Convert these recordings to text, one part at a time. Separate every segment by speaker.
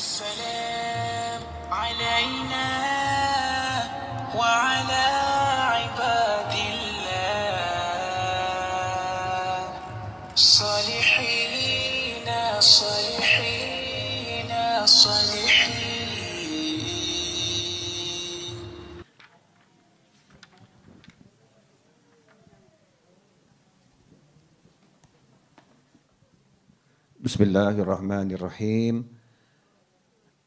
Speaker 1: السلام علينا وعلى عباد الله صالحين صالحين صالحين بسم الله الرحمن الرحيم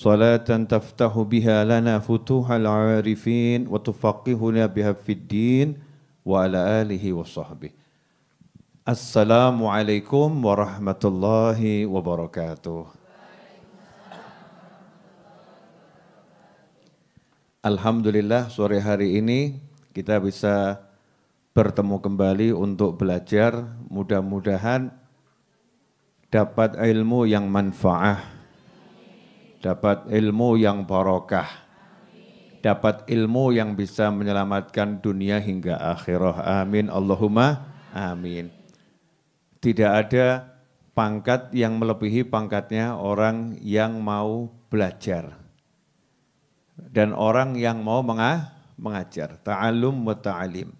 Speaker 1: صلاة تفتح بها لنا فتوح العارفين وتفقهنا بها في الدين وعلى آله وصحبه السلام عليكم ورحمة الله وبركاته Alhamdulillah sore hari ini kita bisa bertemu kembali untuk belajar mudah-mudahan dapat ilmu yang manfaah dapat ilmu yang barokah, dapat ilmu yang bisa menyelamatkan dunia hingga akhirah. Amin. Allahumma amin. Tidak ada pangkat yang melebihi pangkatnya orang yang mau belajar dan orang yang mau mengajar. Ta'alum wa ta'alim.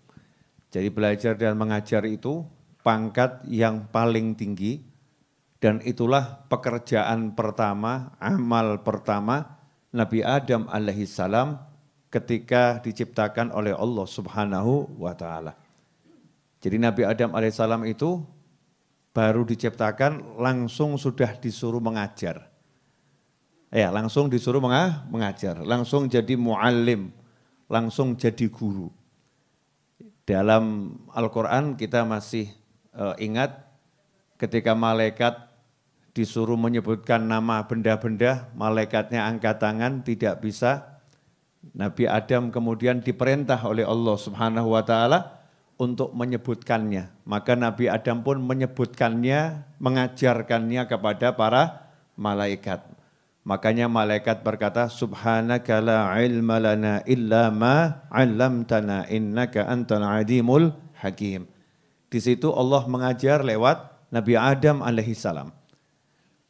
Speaker 1: Jadi belajar dan mengajar itu pangkat yang paling tinggi dan itulah pekerjaan pertama, amal pertama Nabi Adam alaihi salam ketika diciptakan oleh Allah Subhanahu wa taala. Jadi Nabi Adam alaihissalam itu baru diciptakan langsung sudah disuruh mengajar. Ya, langsung disuruh mengajar, langsung jadi muallim, langsung jadi guru. Dalam Al-Qur'an kita masih uh, ingat ketika malaikat disuruh menyebutkan nama benda-benda, malaikatnya angkat tangan tidak bisa. Nabi Adam kemudian diperintah oleh Allah Subhanahu wa taala untuk menyebutkannya. Maka Nabi Adam pun menyebutkannya, mengajarkannya kepada para malaikat. Makanya malaikat berkata, Subhanaka la ilma lana illa ma 'allamtana innaka antal adimul hakim. Di situ Allah mengajar lewat Nabi Adam alaihi salam.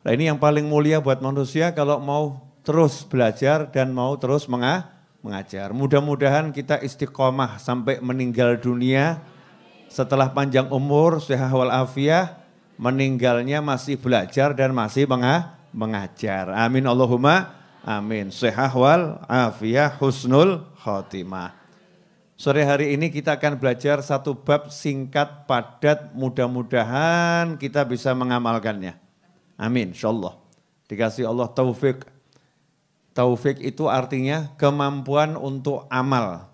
Speaker 1: Nah ini yang paling mulia buat manusia kalau mau terus belajar dan mau terus mengah, mengajar. Mudah-mudahan kita istiqomah sampai meninggal dunia setelah panjang umur, sehat walafiah, meninggalnya masih belajar dan masih mengah, mengajar. Amin Allahumma amin. Sehat afiyah husnul khotimah. Sore hari ini kita akan belajar satu bab singkat padat mudah-mudahan kita bisa mengamalkannya. Amin, insyaallah. Dikasih Allah taufik. Taufik itu artinya kemampuan untuk amal.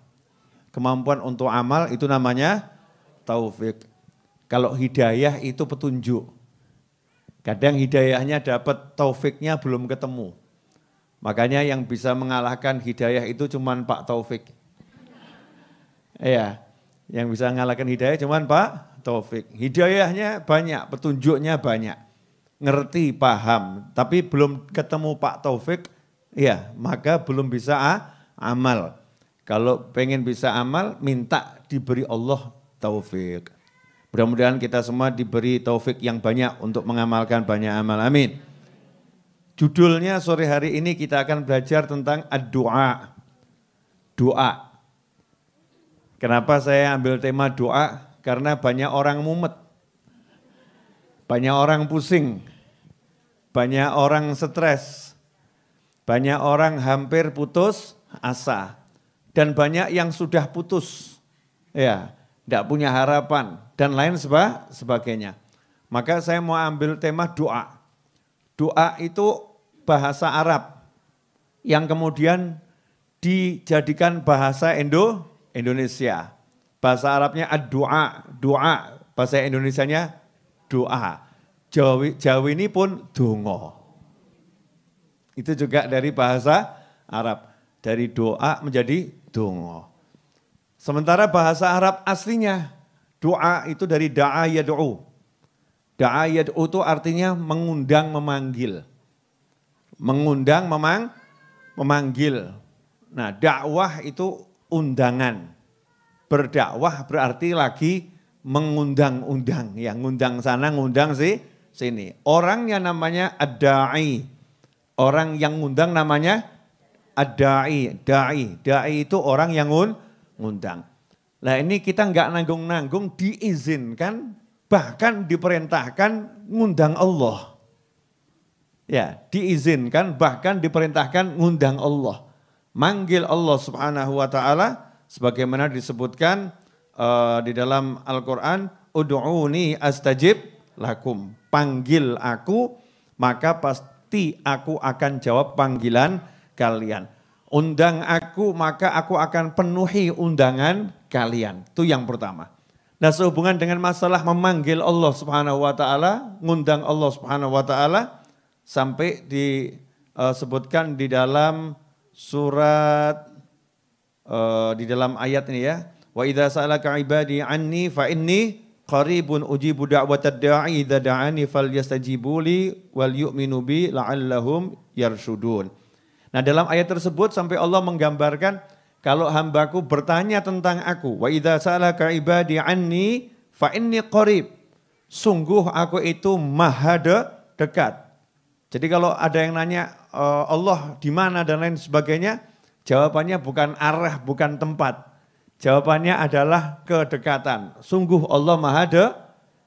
Speaker 1: Kemampuan untuk amal itu namanya taufik. Kalau hidayah itu petunjuk. Kadang hidayahnya dapat, taufiknya belum ketemu. Makanya yang bisa mengalahkan hidayah itu cuman Pak Taufik. Iya, yang bisa mengalahkan hidayah cuman Pak Taufik. Hidayahnya banyak, petunjuknya banyak ngerti, paham, tapi belum ketemu Pak Taufik, ya maka belum bisa ah, amal. Kalau pengen bisa amal, minta diberi Allah taufik. Mudah-mudahan kita semua diberi taufik yang banyak untuk mengamalkan banyak amal. Amin. Judulnya sore hari ini kita akan belajar tentang doa. Doa. Kenapa saya ambil tema doa? Karena banyak orang mumet. Banyak orang pusing. Banyak orang stres. Banyak orang hampir putus asa. Dan banyak yang sudah putus. Ya, tidak punya harapan dan lain seba, sebagainya. Maka saya mau ambil tema doa. Doa itu bahasa Arab yang kemudian dijadikan bahasa Indo Indonesia. Bahasa Arabnya ad-doa, doa. Bahasa Indonesianya doa. Jawi, Jawi ini pun dungo. Itu juga dari bahasa Arab. Dari doa menjadi dungo. Sementara bahasa Arab aslinya doa itu dari da'a yad'u. Da'a yad'u itu artinya mengundang memanggil. Mengundang memang memanggil. Nah dakwah itu undangan. Berdakwah berarti lagi mengundang-undang. Yang ngundang sana ngundang sih sini. yang namanya ad-da'i. Orang yang ngundang namanya ad-da'i. Da'i. Da'i itu orang yang ngundang. Nah ini kita nggak nanggung-nanggung diizinkan bahkan diperintahkan ngundang Allah. Ya, diizinkan bahkan diperintahkan ngundang Allah. Manggil Allah Subhanahu wa taala sebagaimana disebutkan uh, di dalam Al-Qur'an, "Ud'uni astajib lakum. Panggil aku, maka pasti aku akan jawab panggilan kalian. Undang aku, maka aku akan penuhi undangan kalian. Itu yang pertama. Nah sehubungan dengan masalah memanggil Allah subhanahu wa ta'ala, ngundang Allah subhanahu wa ta'ala, sampai disebutkan eh, di dalam surat, eh, di dalam ayat ini ya, wa idha sa'alaka ibadi anni fa inni qaribun ujibu da'watad da'i idza da'ani falyastajibu li wal yu'minu bi la'allahum yarshudun. Nah, dalam ayat tersebut sampai Allah menggambarkan kalau hambaku bertanya tentang aku, wa idza sa'alaka ibadi anni fa inni qarib. Sungguh aku itu maha dekat. Jadi kalau ada yang nanya eh, Allah di mana dan lain sebagainya, jawabannya bukan arah, bukan tempat. Jawabannya adalah kedekatan. Sungguh Allah maha, de,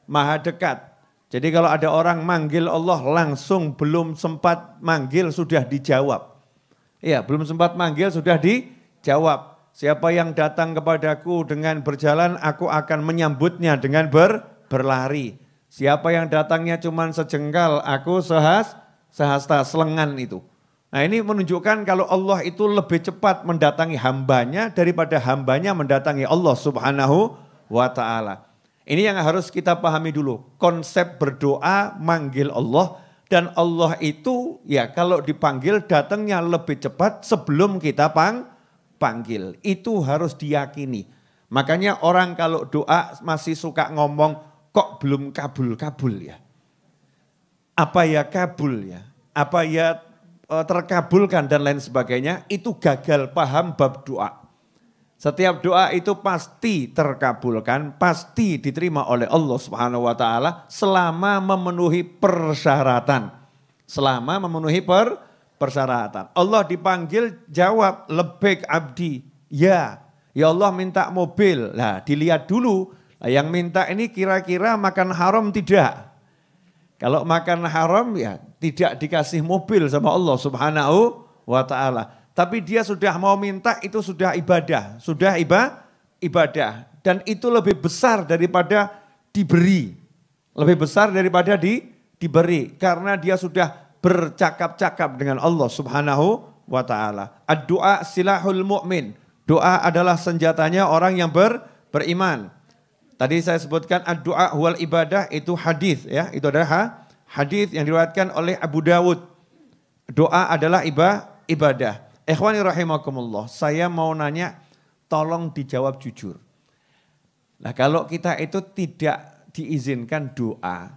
Speaker 1: maha dekat. Jadi kalau ada orang manggil Allah langsung belum sempat manggil sudah dijawab. Iya, belum sempat manggil sudah dijawab. Siapa yang datang kepadaku dengan berjalan, aku akan menyambutnya dengan ber, berlari. Siapa yang datangnya cuma sejengkal, aku sehas, sehasta selengan itu. Nah ini menunjukkan kalau Allah itu lebih cepat mendatangi hambanya daripada hambanya mendatangi Allah subhanahu wa ta'ala. Ini yang harus kita pahami dulu. Konsep berdoa manggil Allah dan Allah itu ya kalau dipanggil datangnya lebih cepat sebelum kita pang panggil. Itu harus diyakini. Makanya orang kalau doa masih suka ngomong kok belum kabul-kabul ya. Apa ya kabul ya? Apa ya Eh, terkabulkan dan lain sebagainya itu gagal paham bab doa. Setiap doa itu pasti terkabulkan, pasti diterima oleh Allah Subhanahu wa taala selama memenuhi persyaratan. Selama memenuhi per persyaratan. Allah dipanggil jawab lebek abdi, ya. Ya Allah minta mobil. Nah, dilihat dulu yang minta ini kira-kira makan haram tidak? Kalau makan haram ya tidak dikasih mobil sama Allah subhanahu wa ta'ala. Tapi dia sudah mau minta itu sudah ibadah. Sudah iba, ibadah. Dan itu lebih besar daripada diberi. Lebih besar daripada di, diberi. Karena dia sudah bercakap-cakap dengan Allah subhanahu wa ta'ala. Ad-doa silahul mu'min. Doa adalah senjatanya orang yang ber, beriman. Tadi saya sebutkan doa wal ibadah itu hadis ya, itu adalah hadis yang diriwayatkan oleh Abu Dawud. Doa adalah iba, ibadah. Ikhwani rahimakumullah, saya mau nanya tolong dijawab jujur. Nah, kalau kita itu tidak diizinkan doa,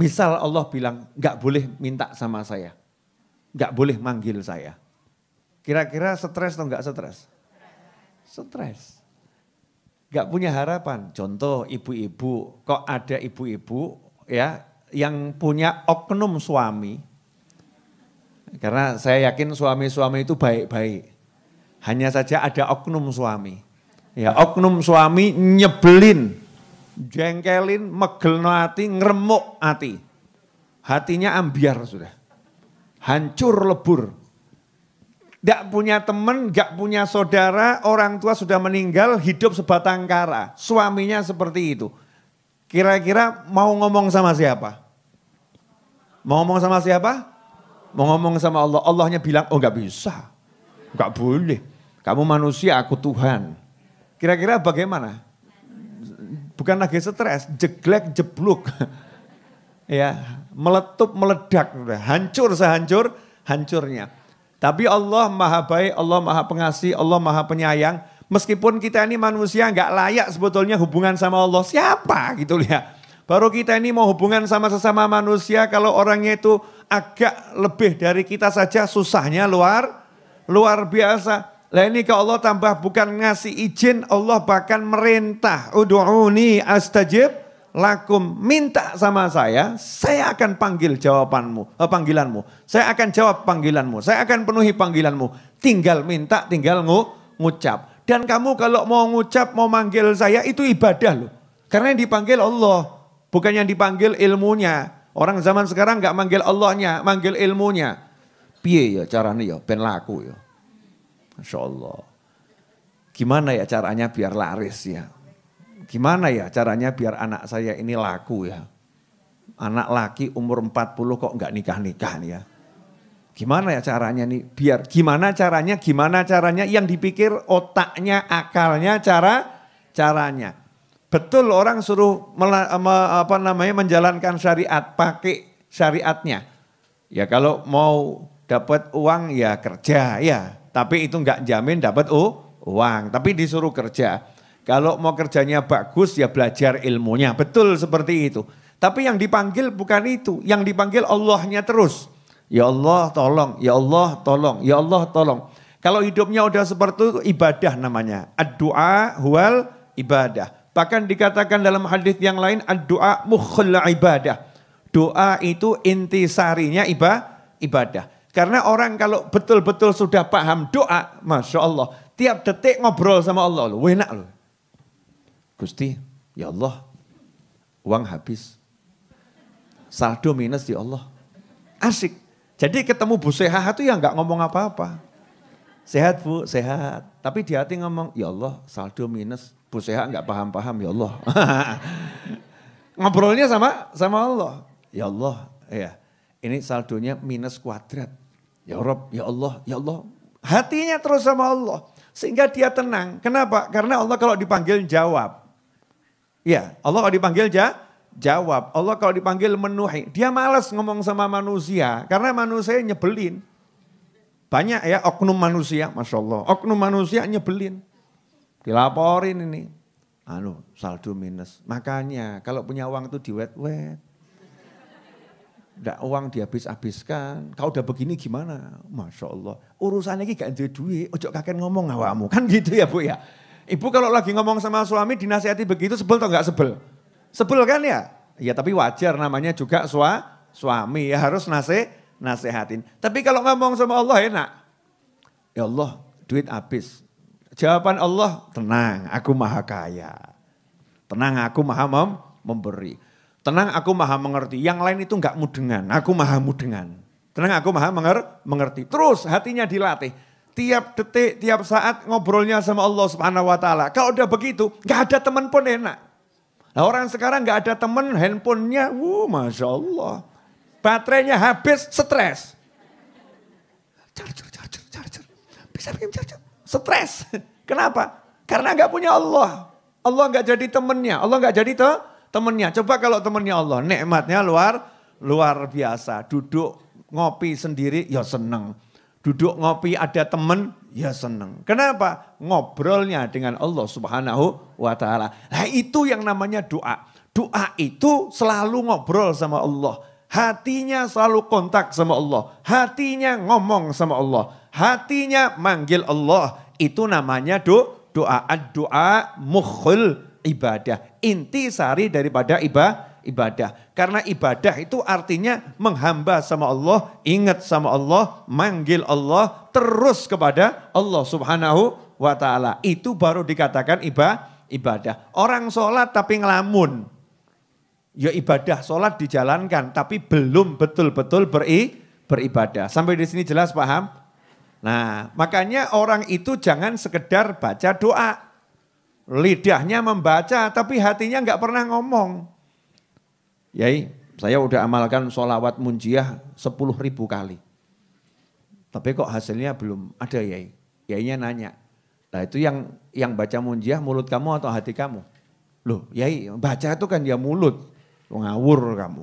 Speaker 1: misal Allah bilang nggak boleh minta sama saya, nggak boleh manggil saya. Kira-kira stres atau nggak stres? Stres nggak punya harapan. Contoh ibu-ibu, kok ada ibu-ibu ya yang punya oknum suami. Karena saya yakin suami-suami itu baik-baik. Hanya saja ada oknum suami. Ya, oknum suami nyebelin, jengkelin, megelno hati, ngeremuk hati. Hatinya ambiar sudah. Hancur lebur, tidak punya temen, gak punya saudara, orang tua sudah meninggal, hidup sebatang kara. Suaminya seperti itu. Kira-kira mau ngomong sama siapa? Mau ngomong sama siapa? Mau ngomong sama Allah. Allahnya bilang, oh gak bisa. Gak boleh. Kamu manusia, aku Tuhan. Kira-kira bagaimana? Bukan lagi stres, jeglek, jebluk. ya, meletup, meledak, hancur sehancur, hancurnya. Tapi Allah maha baik, Allah maha pengasih, Allah maha penyayang. Meskipun kita ini manusia nggak layak sebetulnya hubungan sama Allah. Siapa gitu ya. Baru kita ini mau hubungan sama sesama manusia kalau orangnya itu agak lebih dari kita saja susahnya luar luar biasa. Lah ini ke Allah tambah bukan ngasih izin, Allah bahkan merintah. Udu'uni astajib lakum minta sama saya, saya akan panggil jawabanmu, eh, panggilanmu. Saya akan jawab panggilanmu, saya akan penuhi panggilanmu. Tinggal minta, tinggal ngu, ngucap. Dan kamu kalau mau ngucap, mau manggil saya itu ibadah loh. Karena yang dipanggil Allah, bukan yang dipanggil ilmunya. Orang zaman sekarang nggak manggil Allahnya, manggil ilmunya. Piye ya caranya ya, ben laku ya. Masya Allah. Gimana ya caranya biar laris ya gimana ya caranya biar anak saya ini laku ya. Anak laki umur 40 kok nggak nikah-nikah nih ya. Gimana ya caranya nih biar gimana caranya gimana caranya yang dipikir otaknya akalnya cara caranya. Betul orang suruh mela, apa namanya menjalankan syariat pakai syariatnya. Ya kalau mau dapat uang ya kerja ya, tapi itu nggak jamin dapat uang, tapi disuruh kerja. Kalau mau kerjanya bagus ya belajar ilmunya. Betul seperti itu. Tapi yang dipanggil bukan itu. Yang dipanggil Allahnya terus. Ya Allah tolong, ya Allah tolong, ya Allah tolong. Kalau hidupnya udah seperti itu ibadah namanya. Ad-doa huwal ibadah. Bahkan dikatakan dalam hadis yang lain ad-doa mukhul ibadah. Doa itu intisarinya iba, ibadah. Karena orang kalau betul-betul sudah paham doa, Masya Allah. Tiap detik ngobrol sama Allah. Loh, enak loh. Gusti, ya Allah, uang habis. Saldo minus ya Allah. Asik. Jadi ketemu Bu Sehat itu ya nggak ngomong apa-apa. Sehat Bu, sehat. Tapi di hati ngomong, ya Allah, saldo minus. Bu Sehat nggak paham-paham, ya Allah. Ngobrolnya sama sama Allah. Ya Allah, ya. Ini saldonya minus kuadrat. Ya Rob, ya Allah, ya Allah. Hatinya terus sama Allah. Sehingga dia tenang. Kenapa? Karena Allah kalau dipanggil jawab. Ya, Allah kalau dipanggil ja, jawab. Allah kalau dipanggil menuhi. Dia malas ngomong sama manusia karena manusia nyebelin. Banyak ya oknum manusia, Masya Allah. Oknum manusia nyebelin. Dilaporin ini. Anu, saldo minus. Makanya kalau punya uang itu diwet-wet. Nggak uang dihabis-habiskan. Kau udah begini gimana? Masya Allah. Urusannya ini gak ada duit. Ojo kakek ngomong awamu. Kan gitu ya Bu ya. Ibu kalau lagi ngomong sama suami dinasihati begitu sebel atau nggak sebel? Sebel kan ya? Ya tapi wajar namanya juga sua, suami ya harus nasih, nasehatin. Tapi kalau ngomong sama Allah enak. Ya Allah duit habis. Jawaban Allah tenang aku maha kaya. Tenang aku maha mem memberi. Tenang aku maha mengerti. Yang lain itu enggak mudengan. Aku maha mudengan. Tenang aku maha menger mengerti. Terus hatinya dilatih tiap detik, tiap saat ngobrolnya sama Allah Subhanahu wa taala. Kalau udah begitu, gak ada temen pun enak. Nah, orang sekarang gak ada temen, handphonenya, wuh, masya Allah, baterainya habis, stres. Charger, charger, charger, bisa bikin charger, stres. Kenapa? Karena gak punya Allah. Allah gak jadi temennya, Allah gak jadi tuh temennya. Coba kalau temennya Allah, nikmatnya luar luar biasa. Duduk ngopi sendiri, ya seneng duduk ngopi ada temen, ya seneng. Kenapa? Ngobrolnya dengan Allah Subhanahu wa taala. Nah, itu yang namanya doa. Doa itu selalu ngobrol sama Allah. Hatinya selalu kontak sama Allah. Hatinya ngomong sama Allah. Hatinya manggil Allah. Itu namanya do, doa. doa mukhul ibadah. Inti sari daripada ibadah ibadah. Karena ibadah itu artinya menghamba sama Allah, ingat sama Allah, manggil Allah, terus kepada Allah subhanahu wa ta'ala. Itu baru dikatakan iba, ibadah. Orang sholat tapi ngelamun. Ya ibadah sholat dijalankan tapi belum betul-betul beri, beribadah. Sampai di sini jelas paham? Nah makanya orang itu jangan sekedar baca doa lidahnya membaca tapi hatinya nggak pernah ngomong. Yai, saya udah amalkan sholawat munjiah 10 ribu kali. Tapi kok hasilnya belum ada Yai. Yainya nanya, nah itu yang yang baca munjiah mulut kamu atau hati kamu? Loh Yai, baca itu kan dia ya mulut, ngawur kamu.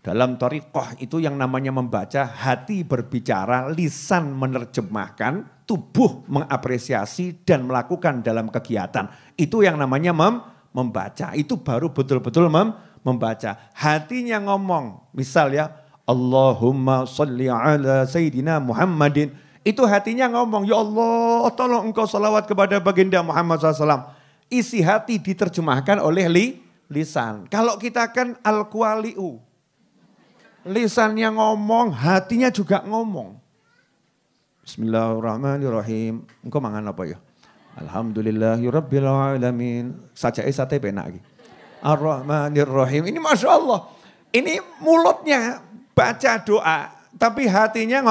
Speaker 1: Dalam torikoh itu yang namanya membaca, hati berbicara, lisan menerjemahkan, tubuh mengapresiasi dan melakukan dalam kegiatan. Itu yang namanya mem membaca, itu baru betul-betul mem membaca. Hatinya ngomong, misal ya, Allahumma salli ala Sayyidina Muhammadin. Itu hatinya ngomong, ya Allah tolong engkau salawat kepada baginda Muhammad SAW. Isi hati diterjemahkan oleh li, lisan. Kalau kita kan al-kuali'u. Lisannya ngomong, hatinya juga ngomong. Bismillahirrahmanirrahim. Engkau mangan apa ya? Alhamdulillahirrabbilalamin. Saja eh, sate penak lagi. Ar-Rahmanir Rahim. Ini Masya Allah. Ini mulutnya baca doa. Tapi hatinya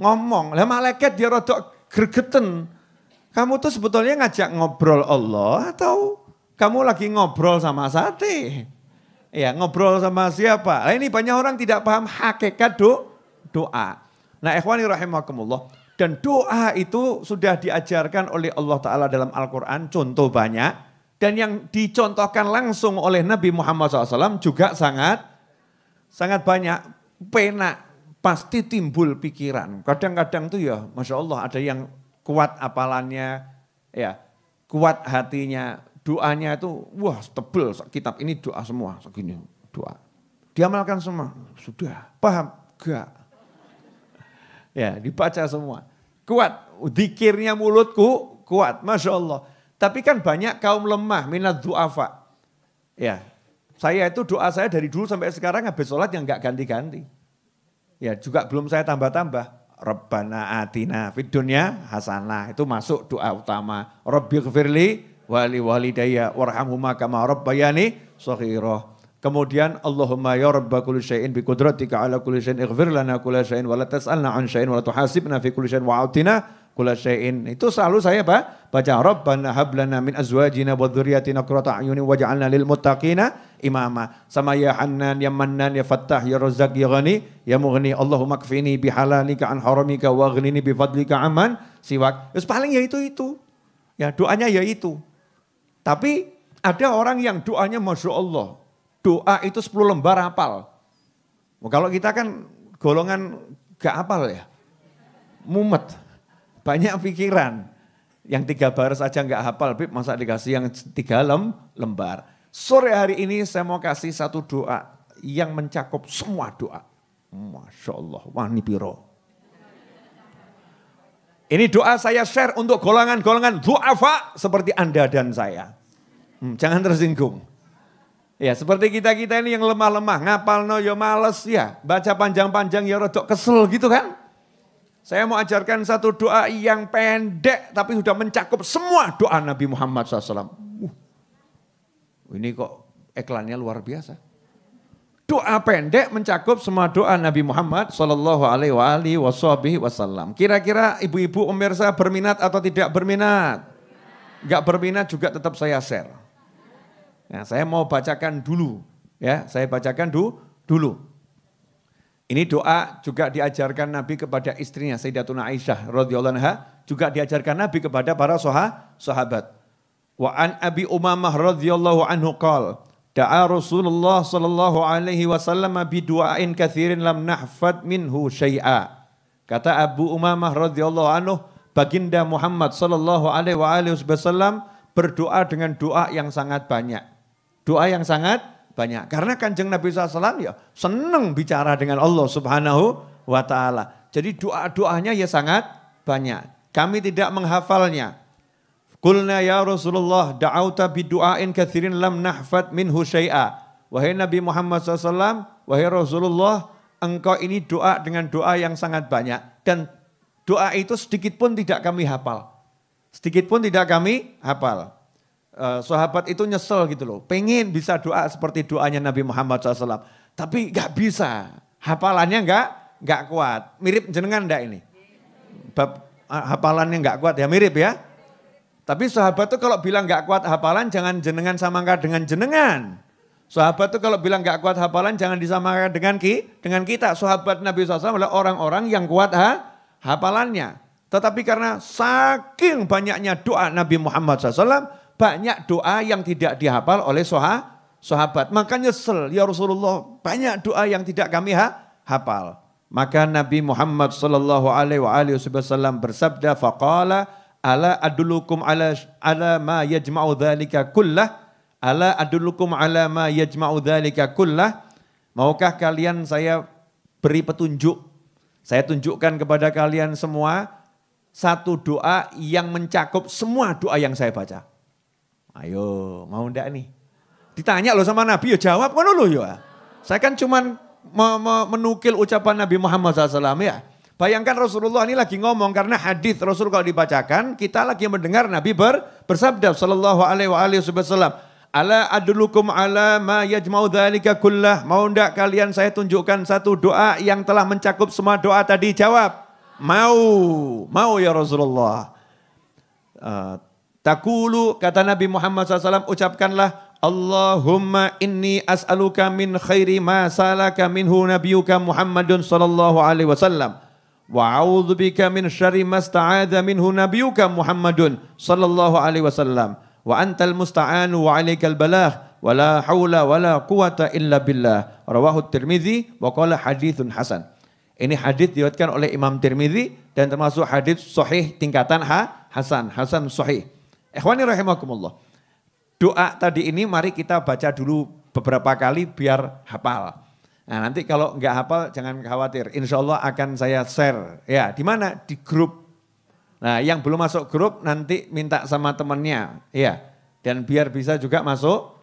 Speaker 1: ngomong. Lah malaikat dia rodok gergeten. Kamu tuh sebetulnya ngajak ngobrol Allah atau kamu lagi ngobrol sama sate? Ya ngobrol sama siapa? Nah, ini banyak orang tidak paham hakikat do, doa. Nah ikhwani rahimakumullah. Dan doa itu sudah diajarkan oleh Allah Ta'ala dalam Al-Quran. Contoh banyak dan yang dicontohkan langsung oleh Nabi Muhammad SAW juga sangat sangat banyak pena pasti timbul pikiran. Kadang-kadang tuh ya, masya Allah ada yang kuat apalannya, ya kuat hatinya, doanya itu wah tebel kitab ini doa semua segini doa. Diamalkan semua sudah paham gak? Ya dibaca semua kuat, dikirnya mulutku kuat, masya Allah tapi kan banyak kaum lemah, minat du'afa. Ya, saya itu doa saya dari dulu sampai sekarang habis sholat yang nggak ganti-ganti. Ya juga belum saya tambah-tambah. Rabbana atina fid dunya hasanah. Itu masuk doa utama. Rabbi gfirli wali walidayya warhamhuma kama rabbayani saghira. Kemudian Allahumma ya rabba kulli syai'in bi qudratika ala kulli syai'in ighfir lana kulli syai'in wa la tas'alna an syai'in wa la tuhasibna fi kulli syai'in wa kula syai'in. Itu selalu saya apa? baca Rabbana hablana min azwajina wa dzurriyyatina qurrata a'yuni waj'alna lil muttaqina imama. Sama ya Hanan ya Mannan ya Fattah ya Razzaq ya Ghani ya Mughni Allahumma kfini bihalalika an haramika wa bi fadlika aman siwak. Terus paling ya itu itu. Ya doanya ya itu. Tapi ada orang yang doanya Masya Allah. Doa itu 10 lembar hafal. Kalau kita kan golongan gak hafal ya. Mumet banyak pikiran. Yang tiga baris aja nggak hafal, Bib, masa dikasih yang tiga lem, lembar. Sore hari ini saya mau kasih satu doa yang mencakup semua doa. Masya Allah, wani piro. Ini doa saya share untuk golongan-golongan du'afa seperti Anda dan saya. Hmm, jangan tersinggung. Ya seperti kita-kita ini yang lemah-lemah, ngapal no ya males ya, baca panjang-panjang ya rodok kesel gitu kan. Saya mau ajarkan satu doa yang pendek tapi sudah mencakup semua doa Nabi Muhammad SAW. Uh, ini kok iklannya luar biasa. Doa pendek mencakup semua doa Nabi Muhammad Sallallahu Alaihi Wasallam. Kira-kira ibu-ibu pemirsa berminat atau tidak berminat? Gak berminat juga tetap saya share. Nah, saya mau bacakan dulu, ya, saya bacakan dulu. Ini doa juga diajarkan Nabi kepada istrinya Sayyidatuna Aisyah radhiyallahu anha, juga diajarkan Nabi kepada para soha, sahabat. Wa an Abi Umamah radhiyallahu anhu qol da'a Rasulullah sallallahu alaihi wasallam bi du'ain katsirin lam nahfad minhu syai'a. Kata Abu Umamah radhiyallahu anhu, baginda Muhammad sallallahu alaihi wasallam berdoa dengan doa yang sangat banyak. Doa yang sangat banyak. Karena kanjeng Nabi SAW ya seneng bicara dengan Allah subhanahu wa ta'ala. Jadi doa-doanya ya sangat banyak. Kami tidak menghafalnya. Kulna ya Rasulullah da'auta bidu'ain kathirin lam nahfad min syai'a. Wahai Nabi Muhammad SAW, wahai Rasulullah, engkau ini doa dengan doa yang sangat banyak. Dan doa itu sedikit pun tidak kami hafal. Sedikit pun tidak kami hafal. Eh, sahabat itu nyesel gitu loh. Pengen bisa doa seperti doanya Nabi Muhammad SAW. Tapi gak bisa. Hafalannya gak, gak kuat. Mirip jenengan ndak ini? Bab eh, hafalannya gak kuat ya mirip ya. Tapi sahabat tuh kalau bilang gak kuat hafalan jangan jenengan samakan dengan jenengan. Sahabat tuh kalau bilang gak kuat hafalan jangan disamakan dengan ki, dengan kita. Sahabat Nabi SAW adalah orang-orang yang kuat ha, hafalannya. Tetapi karena saking banyaknya doa Nabi Muhammad SAW, banyak doa yang tidak dihafal oleh soha, sahabat. Maka nyesel, ya Rasulullah, banyak doa yang tidak kami ha, hafal. Maka Nabi Muhammad sallallahu alaihi wasallam bersabda faqala ala adulukum ala ala ma yajma'u dzalika kullah ala adulukum ala ma yajma'u dzalika kullah maukah kalian saya beri petunjuk saya tunjukkan kepada kalian semua satu doa yang mencakup semua doa yang saya baca Ayo, mau ndak nih? Ditanya loh sama Nabi, ya jawab kan lo ya. Saya kan cuman me menukil ucapan Nabi Muhammad SAW ya. Bayangkan Rasulullah ini lagi ngomong karena hadis Rasul kalau dibacakan kita lagi mendengar Nabi ber, bersabda sallallahu alaihi wasallam ala adulukum ala ma yajma'u dzalika kullah mau ndak kalian saya tunjukkan satu doa yang telah mencakup semua doa tadi jawab mau mau ya Rasulullah uh, Takulu kata Nabi Muhammad SAW ucapkanlah Allahumma inni as'aluka min khairi ma salaka minhu nabiyuka Muhammadun sallallahu alaihi wasallam wa a'udzubika min syarri ma sta'adha minhu nabiyuka Muhammadun sallallahu alaihi wasallam wa antal musta'anu wa alaikal balagh wa la haula wa la quwata illa billah rawahu Tirmizi wa qala haditsun hasan ini hadits diriwayatkan oleh Imam Tirmizi dan termasuk hadits sahih tingkatan ha, hasan hasan sahih Ikhwani rahimakumullah. Doa tadi ini mari kita baca dulu beberapa kali biar hafal. Nah, nanti kalau nggak hafal jangan khawatir. Insya Allah akan saya share. Ya, di mana? Di grup. Nah, yang belum masuk grup nanti minta sama temennya. Ya, dan biar bisa juga masuk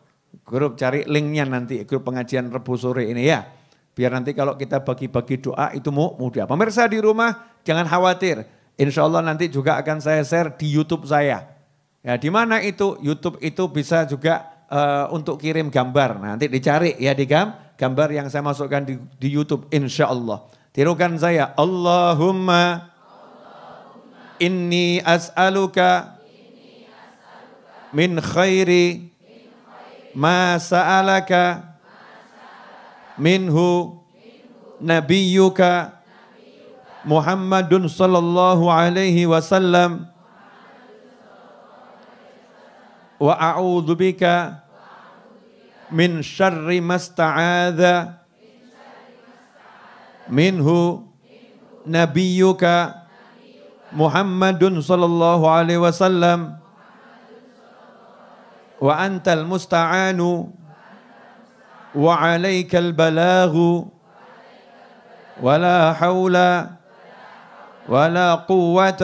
Speaker 1: grup cari linknya nanti grup pengajian Rebu sore ini ya. Biar nanti kalau kita bagi-bagi doa itu mudah. Pemirsa di rumah jangan khawatir. Insya Allah nanti juga akan saya share di YouTube saya. Ya, di mana itu YouTube itu bisa juga uh, untuk kirim gambar. Nah, nanti dicari ya di gam, gambar yang saya masukkan di, di YouTube insya Allah. Tirukan saya, Allahumma, Allahumma inni as'aluka as min khairi, min khairi ma sa'alaka sa minhu, minhu nabiyyuka Muhammadun sallallahu alaihi wasallam وأعوذ بك من شر ما استعاذ منه نبيك محمد صلى الله عليه وسلم وأنت المستعان وعليك البلاغ ولا حول ولا قوة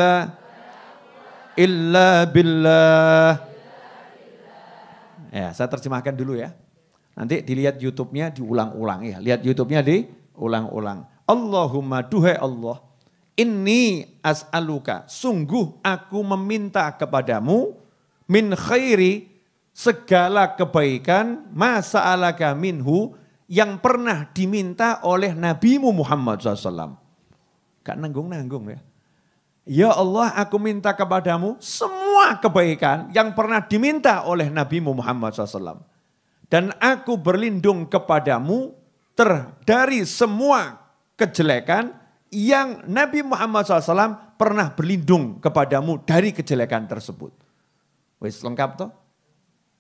Speaker 1: إلا بالله Ya, saya terjemahkan dulu ya. Nanti dilihat YouTube-nya diulang-ulang ya. Lihat YouTube-nya diulang-ulang. Allahumma duhai Allah, ini as'aluka, sungguh aku meminta kepadamu min khairi segala kebaikan masa'alaka minhu yang pernah diminta oleh NabiMu Muhammad SAW. Gak nanggung-nanggung ya. Ya Allah aku minta kepadamu semua kebaikan yang pernah diminta oleh Nabi Muhammad SAW. Dan aku berlindung kepadamu ter dari semua kejelekan yang Nabi Muhammad SAW pernah berlindung kepadamu dari kejelekan tersebut. Wis lengkap toh?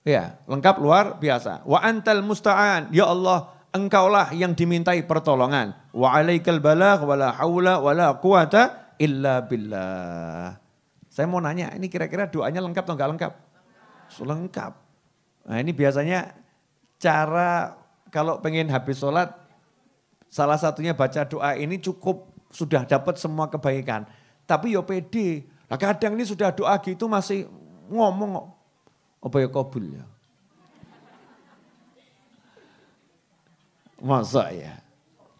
Speaker 1: Ya, lengkap luar biasa. Wa antal musta'an, ya Allah, engkaulah yang dimintai pertolongan. Wa alaikal balagh wala haula wala quwata illa billah. Saya mau nanya, ini kira-kira doanya lengkap atau enggak lengkap? Lengkap. Nah ini biasanya cara kalau pengen habis sholat, salah satunya baca doa ini cukup sudah dapat semua kebaikan. Tapi yo pede. Nah kadang ini sudah doa gitu masih ngomong apa ya kabul ya. Masa ya?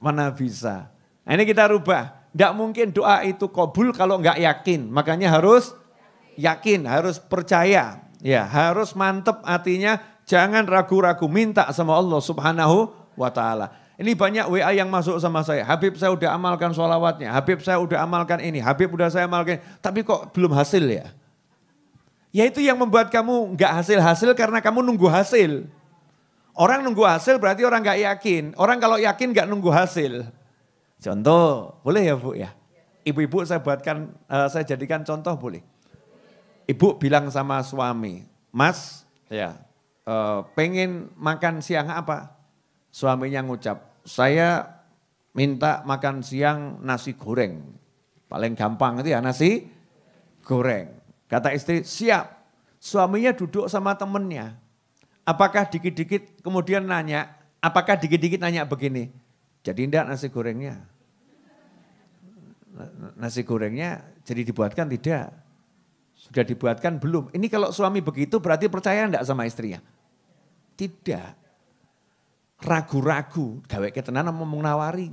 Speaker 1: Mana bisa? Nah, ini kita rubah. Tidak mungkin doa itu kobul kalau nggak yakin. Makanya harus yakin, harus percaya. Ya, harus mantep artinya jangan ragu-ragu minta sama Allah Subhanahu wa taala. Ini banyak WA yang masuk sama saya. Habib saya udah amalkan sholawatnya. Habib saya udah amalkan ini. Habib udah saya amalkan. Tapi kok belum hasil ya? Ya itu yang membuat kamu nggak hasil-hasil karena kamu nunggu hasil. Orang nunggu hasil berarti orang nggak yakin. Orang kalau yakin nggak nunggu hasil. Contoh, boleh ya Bu ya? Ibu-ibu saya buatkan, uh, saya jadikan contoh boleh. Ibu bilang sama suami, Mas, ya, uh, pengen makan siang apa? Suaminya ngucap, saya minta makan siang nasi goreng. Paling gampang itu ya nasi goreng. Kata istri, siap. Suaminya duduk sama temennya. Apakah dikit-dikit kemudian nanya, apakah dikit-dikit nanya begini, jadi enggak nasi gorengnya? nasi gorengnya jadi dibuatkan tidak? Sudah dibuatkan belum? Ini kalau suami begitu berarti percaya enggak sama istrinya? Tidak. Ragu-ragu, gawe ketenan ngomong nawari.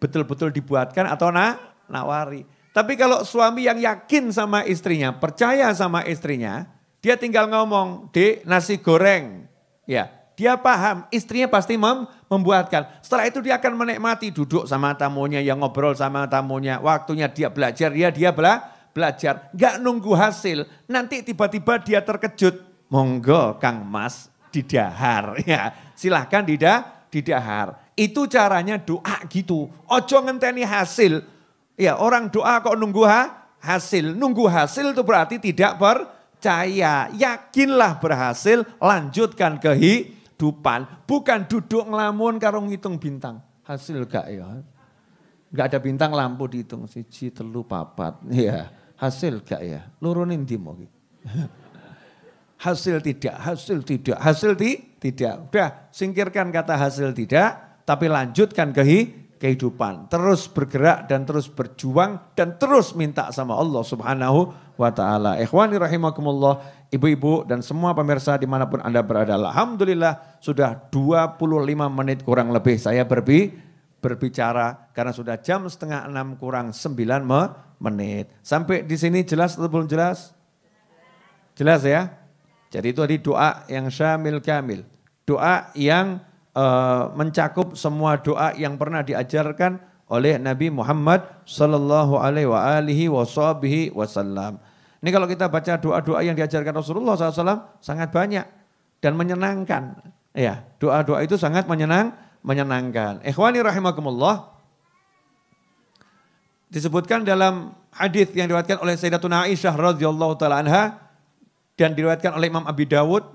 Speaker 1: Betul-betul dibuatkan atau na, nawari. Tapi kalau suami yang yakin sama istrinya, percaya sama istrinya, dia tinggal ngomong, di nasi goreng. Ya, dia paham, istrinya pasti mem membuatkan. Setelah itu dia akan menikmati duduk sama tamunya, yang ngobrol sama tamunya. Waktunya dia belajar, ya dia bela belajar. Gak nunggu hasil, nanti tiba-tiba dia terkejut. Monggo Kang Mas didahar. Ya, silahkan dida didahar. Itu caranya doa gitu. Ojo ngenteni hasil. Ya orang doa kok nunggu ha? hasil. Nunggu hasil itu berarti tidak percaya, yakinlah berhasil, lanjutkan ke kehidupan bukan duduk ngelamun karung ngitung bintang. Hasil gak ya? Gak ada bintang lampu dihitung siji telu papat. Ya, hasil gak ya? Lurunin di mau. hasil tidak, hasil tidak, hasil ti, tidak. Udah singkirkan kata hasil tidak, tapi lanjutkan kehi kehidupan. Terus bergerak dan terus berjuang dan terus minta sama Allah Subhanahu wa taala. Ikhwani rahimakumullah ibu-ibu dan semua pemirsa dimanapun Anda berada. Alhamdulillah sudah 25 menit kurang lebih saya berbi berbicara karena sudah jam setengah enam kurang sembilan menit. Sampai di sini jelas atau belum jelas? Jelas ya? Jadi itu tadi doa yang syamil kamil. Doa yang uh, mencakup semua doa yang pernah diajarkan oleh Nabi Muhammad sallallahu alaihi wa wasallam. Ini kalau kita baca doa-doa yang diajarkan Rasulullah SAW sangat banyak dan menyenangkan. Ya, doa-doa itu sangat menyenang, menyenangkan. Ikhwani rahimakumullah. Disebutkan dalam hadis yang diriwayatkan oleh Sayyidatuna Aisyah radhiyallahu taala anha dan diriwayatkan oleh Imam Abi Dawud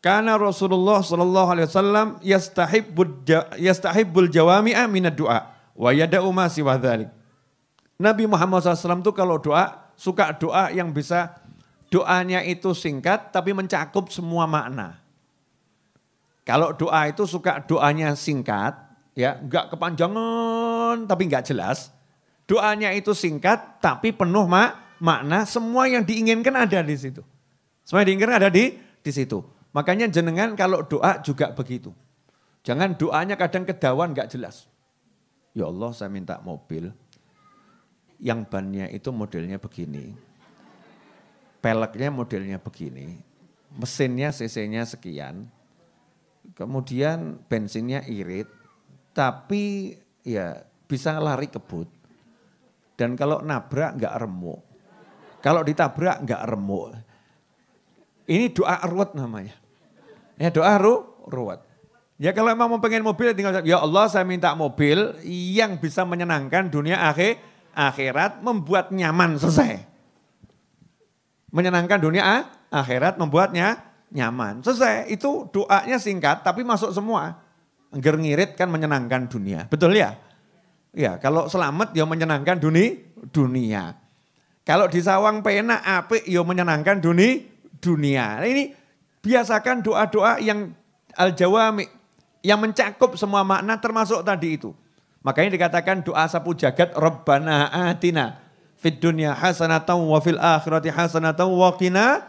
Speaker 1: karena Rasulullah sallallahu alaihi wasallam yastahibbul yastahibbul jawami'a minad du'a wa yad'u ma siwa dzalik. Nabi Muhammad SAW itu kalau doa suka doa yang bisa doanya itu singkat tapi mencakup semua makna. Kalau doa itu suka doanya singkat, ya enggak kepanjangan tapi enggak jelas. Doanya itu singkat tapi penuh mak makna. Semua yang diinginkan ada di situ. Semua yang diinginkan ada di di situ. Makanya jenengan kalau doa juga begitu. Jangan doanya kadang kedawan enggak jelas. Ya Allah saya minta mobil, yang bannya itu modelnya begini. Peleknya modelnya begini. Mesinnya CC-nya sekian. Kemudian bensinnya irit. Tapi ya bisa lari kebut. Dan kalau nabrak enggak remuk. Kalau ditabrak enggak remuk. Ini doa ruwet namanya. Ya doa ru, ruwet. Ya kalau emang mau pengen mobil tinggal ya Allah saya minta mobil yang bisa menyenangkan dunia akhir akhirat membuat nyaman selesai. Menyenangkan dunia ah, akhirat membuatnya nyaman. Selesai, itu doanya singkat tapi masuk semua. Enggir ngirit kan menyenangkan dunia, betul ya? Ya, kalau selamat ya menyenangkan dunia, dunia. Kalau di sawang pena apik ya menyenangkan dunia, dunia. Nah, ini biasakan doa-doa yang al-jawami yang mencakup semua makna termasuk tadi itu. Makanya dikatakan doa sapu jagat Rabbana atina fid dunya hasanatan wa fil akhirati hasanatan wa qina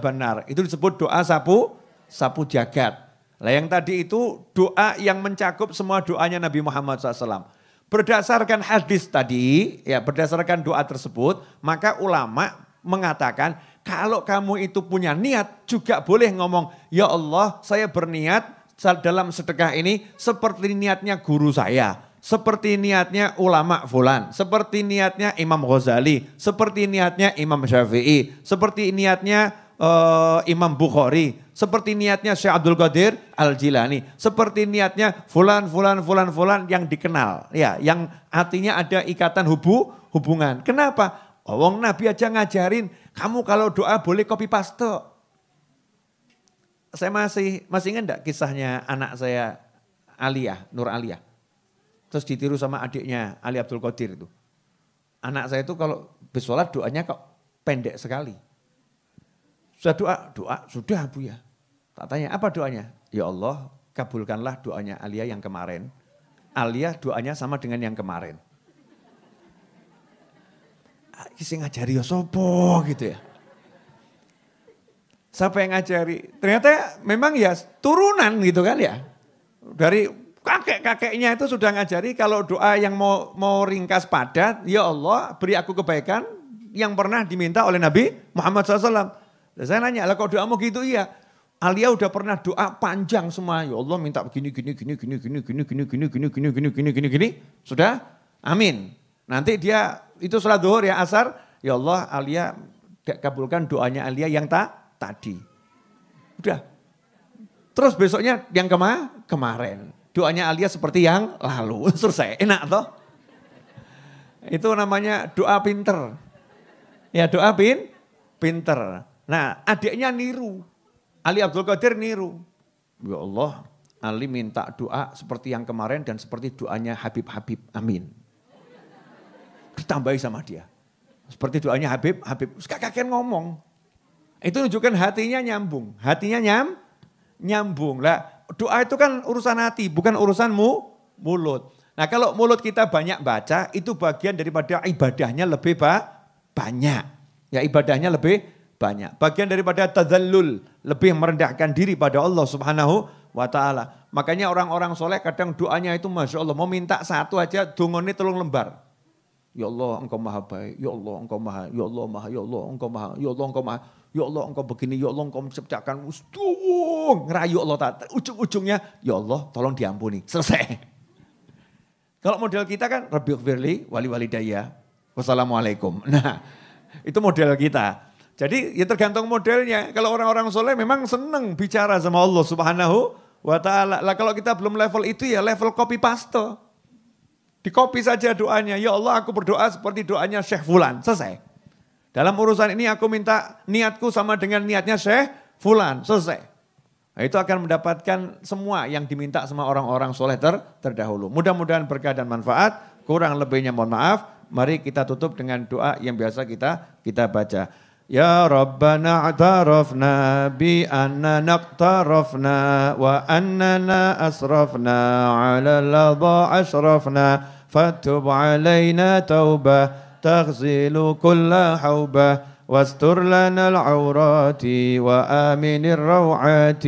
Speaker 1: benar. Itu disebut doa sapu sapu jagat. Lah yang tadi itu doa yang mencakup semua doanya Nabi Muhammad SAW. Berdasarkan hadis tadi, ya berdasarkan doa tersebut, maka ulama mengatakan kalau kamu itu punya niat juga boleh ngomong, ya Allah saya berniat dalam sedekah ini seperti niatnya guru saya seperti niatnya ulama fulan, seperti niatnya Imam Ghazali, seperti niatnya Imam Syafi'i, seperti niatnya uh, Imam Bukhari, seperti niatnya Syekh Abdul Qadir Al-Jilani, seperti niatnya fulan fulan fulan fulan yang dikenal, ya, yang artinya ada ikatan hubu hubungan. Kenapa? Oh, wong Nabi aja ngajarin, kamu kalau doa boleh copy paste. Saya masih masih ingat kisahnya anak saya Aliyah, Nur Aliyah Terus ditiru sama adiknya Ali Abdul Qadir itu. Anak saya itu kalau bersolat doanya kok pendek sekali. Sudah doa, doa sudah Bu ya. Tak tanya apa doanya? Ya Allah, kabulkanlah doanya Alia yang kemarin. Alia doanya sama dengan yang kemarin. Ah, Kisih ngajari ya sopo gitu ya. Siapa yang ngajari? Ternyata memang ya turunan gitu kan ya. Dari kakek-kakeknya itu sudah ngajari kalau doa yang mau mau ringkas padat, ya Allah beri aku kebaikan yang pernah diminta oleh Nabi Muhammad SAW. Dan saya nanya, lah kok doamu gitu iya? Alia udah pernah doa panjang semua. Ya Allah minta begini, gini, gini, gini, gini, gini, gini, gini, gini, gini, gini, gini, gini, gini. Sudah? Amin. Nanti dia, itu sholat duhur ya asar. Ya Allah Alia kabulkan doanya Alia yang tak tadi. Udah. Terus besoknya yang kema kemarin doanya Alia seperti yang lalu. Selesai, enak toh? Itu namanya doa pinter. Ya doa pin, pinter. Nah adiknya niru. Ali Abdul Qadir niru. Ya Allah, Ali minta doa seperti yang kemarin dan seperti doanya Habib Habib. Amin. Ditambahi sama dia. Seperti doanya Habib Habib. kakek kan ngomong. Itu menunjukkan hatinya nyambung. Hatinya nyam, nyambung. Lah, doa itu kan urusan hati, bukan urusan mu mulut. Nah kalau mulut kita banyak baca, itu bagian daripada ibadahnya lebih ba banyak. Ya ibadahnya lebih banyak. Bagian daripada tazallul, lebih merendahkan diri pada Allah subhanahu wa ta'ala. Makanya orang-orang soleh kadang doanya itu Masya Allah, mau minta satu aja dungonnya telung lembar. Ya Allah engkau maha baik, ya Allah engkau maha, ya Allah maha, ya Allah engkau maha, ya Allah engkau maha, ya Allah engkau begini, ya Allah engkau menciptakan, ustuh, ngerayu Allah, tak, ujung-ujungnya, ya Allah tolong diampuni, selesai. Kalau model kita kan, Rabbi Firli, wali wali daya, wassalamualaikum. Nah, itu model kita. Jadi ya tergantung modelnya. Kalau orang-orang soleh memang seneng bicara sama Allah subhanahu wa ta'ala. Lah kalau kita belum level itu ya level copy paste. Dikopi saja doanya. Ya Allah aku berdoa seperti doanya Syekh Fulan. Selesai. Dalam urusan ini aku minta niatku sama dengan niatnya Syekh Fulan. Selesai. Nah, itu akan mendapatkan semua yang diminta sama orang-orang soleh ter terdahulu. Mudah-mudahan berkah dan manfaat. Kurang lebihnya mohon maaf. Mari kita tutup dengan doa yang biasa kita kita baca. يا ربنا اعترفنا بأننا اقترفنا وأننا أسرفنا على الأضاء أشرفنا فاتب علينا توبة تغسل كل حوبة واستر لنا العورات وآمن الروعات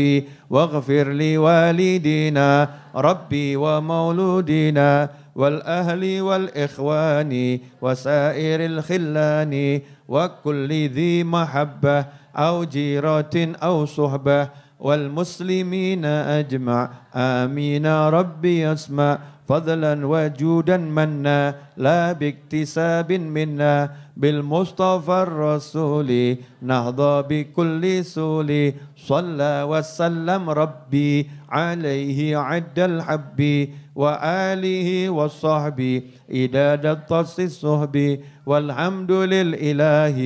Speaker 1: واغفر لوالدينا ربي ومولودنا والأهل والإخوان وسائر الخلان وكل ذي محبة أو جيرة أو صحبة والمسلمين أجمع آمين ربي اسمع فضلا وجودا منا لا باكتساب منا بالمصطفى الرسول نهضى بكل سول صلى وسلم ربي عليه عد الحب وآله والصحب إداد الطس الصحب والحمد للإله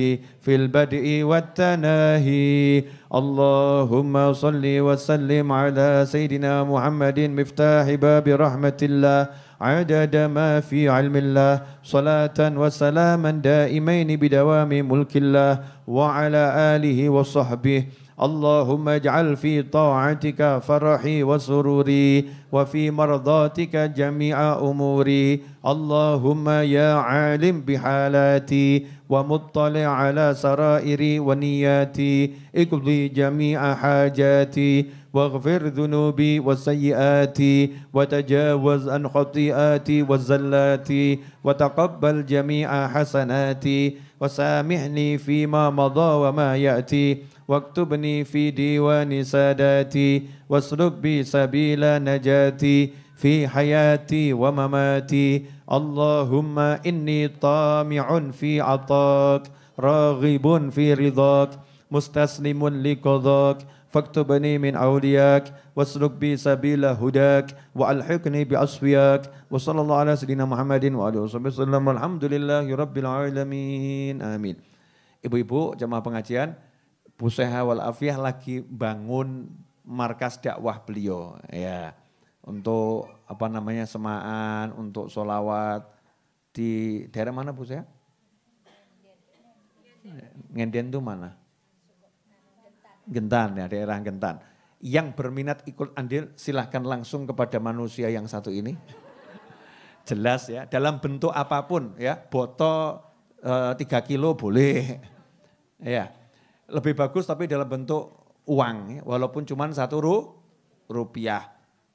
Speaker 1: في البدء والتناهي اللهم صل وسلم على سيدنا محمد مفتاح باب رحمة الله عدد ما في علم الله صلاة وسلاما دائمين بدوام ملك الله وعلى آله وصحبه اللهم اجعل في طاعتك فرحي وسروري وفي مرضاتك جميع أموري اللهم يا عالم بحالاتي ومطلع على سرائري ونياتي اقضي جميع حاجاتي واغفر ذنوبي وسيئاتي وتجاوز عن خطيئاتي وزلاتي وتقبل جميع حسناتي وسامحني فيما مضى وما يأتي واكتبني في ديوان ساداتي واسلك بي سبيل نجاتي في حياتي ومماتي اللهم إني طامع في عطاك راغب في رضاك مستسلم لقضاك فاكتبني من أولياك واسلك بي سبيل هداك وألحقني بأصفياك وصلى الله على سيدنا محمد وآله وصحبه وسلم والحمد لله رب العالمين آمين Ibu-ibu jemaah pengajian Buseha wal Afiyah lagi bangun markas dakwah beliau ya untuk apa namanya semaan untuk solawat di daerah mana Bu saya? Ngenden itu mana? Gentan ya daerah Gentan. Yang berminat ikut andil silahkan langsung kepada manusia yang satu ini. Jelas ya dalam bentuk apapun ya botol eh, tiga e, kilo boleh ya lebih bagus tapi dalam bentuk uang. Ya. Walaupun cuma satu ru, rupiah.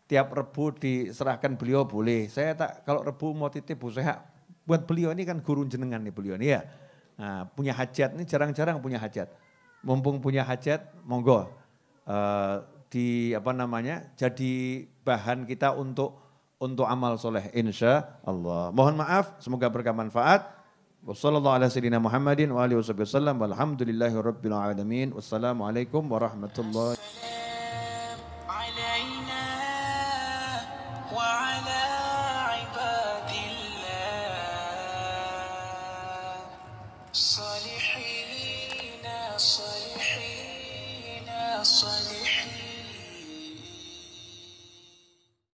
Speaker 1: Tiap rebu diserahkan beliau boleh. Saya tak kalau rebu mau titip Bu Sehat buat beliau ini kan guru jenengan nih beliau ini ya. Nah, punya hajat ini jarang-jarang punya hajat. Mumpung punya hajat, monggo uh, di apa namanya jadi bahan kita untuk untuk amal soleh insya Allah. Mohon maaf, semoga berkah manfaat. وصلى الله على سيدنا محمد وآله وصحبه وسلم والحمد لله رب العالمين والسلام عليكم ورحمة الله